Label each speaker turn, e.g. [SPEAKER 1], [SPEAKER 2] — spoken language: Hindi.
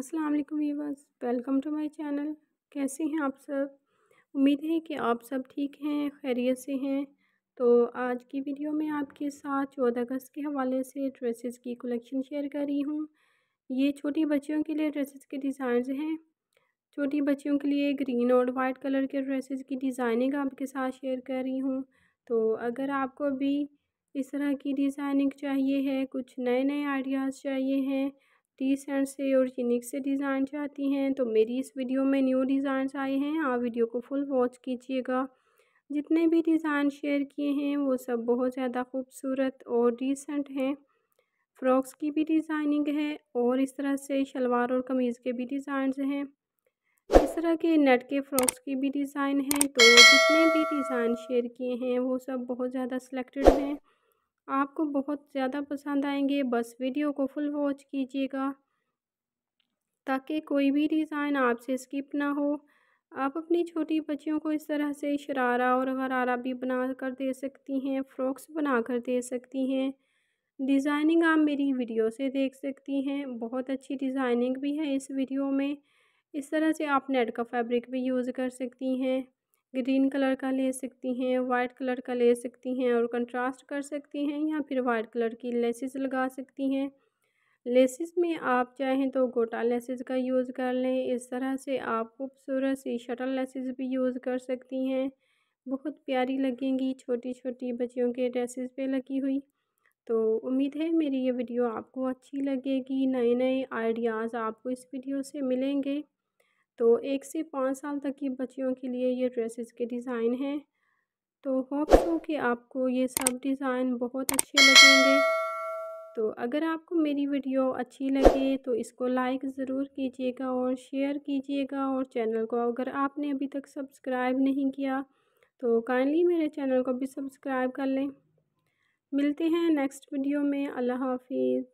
[SPEAKER 1] अस्सलाम वालेकुम viewers welcome to my channel कैसे हैं आप सब उम्मीद है कि आप सब ठीक हैं खैरियत से हैं तो आज की वीडियो में आपके साथ चौदह अगस्त के हवाले से ड्रेसेस की कलेक्शन शेयर कर रही हूँ ये छोटी बच्चियों के लिए ड्रेसेस के डिज़ाइन हैं छोटी बच्चियों के लिए ग्रीन और वाइट कलर के ड्रेसेस की डिज़ाइनिंग आपके साथ शेयर कर रही हूँ तो अगर आपको भी इस तरह की डिज़ाइनिंग चाहिए है कुछ नए नए आइडियाज़ चाहिए हैं तीस से और यूनिक से डिज़ाइन चाहती हैं तो मेरी इस वीडियो में न्यू डिज़ाइंस आए हैं आप वीडियो को फुल वॉच कीजिएगा जितने भी डिज़ाइन शेयर किए हैं वो सब बहुत ज़्यादा खूबसूरत और डिसेंट हैं फ्रॉक्स की भी डिज़ाइनिंग है और इस तरह से शलवार और कमीज़ के भी डिज़ाइन हैं इस तरह के नेट के फ्रॉक्स की भी डिज़ाइन हैं तो जितने भी डिज़ाइन शेयर किए हैं वो सब बहुत ज़्यादा सिलेक्टेड हैं आपको बहुत ज़्यादा पसंद आएंगे बस वीडियो को फुल वॉच कीजिएगा ताकि कोई भी डिज़ाइन आपसे स्किप ना हो आप अपनी छोटी बच्चियों को इस तरह से शरारा और गरारा भी बना कर दे सकती हैं फ्रॉक्स बना कर दे सकती हैं डिज़ाइनिंग आप मेरी वीडियो से देख सकती हैं बहुत अच्छी डिज़ाइनिंग भी है इस वीडियो में इस तरह से आप नेट का फैब्रिक भी यूज़ कर सकती हैं ग्रीन कलर का ले सकती हैं वाइट कलर का ले सकती हैं और कंट्रास्ट कर सकती हैं या फिर वाइट कलर की लेसेस लगा सकती हैं लेसेस में आप चाहें तो गोटा लेसिस का यूज़ कर लें इस तरह से आप खूबसूरत सी शटल लेसिस भी यूज़ कर सकती हैं बहुत प्यारी लगेंगी छोटी छोटी बच्चियों के ड्रेसेस पे लगी हुई तो उम्मीद है मेरी ये वीडियो आपको अच्छी लगेगी नए नए आइडियाज़ आपको इस वीडियो से मिलेंगे तो एक से पाँच साल तक की बच्चियों के लिए ये ड्रेसेस के डिज़ाइन हैं तो होप सो कि आपको ये सब डिज़ाइन बहुत अच्छे लगेंगे तो अगर आपको मेरी वीडियो अच्छी लगे तो इसको लाइक ज़रूर कीजिएगा और शेयर कीजिएगा और चैनल को अगर आपने अभी तक सब्सक्राइब नहीं किया तो काइंडली मेरे चैनल को भी सब्सक्राइब कर लें मिलते हैं नेक्स्ट वीडियो में अल्लाह हाफिज़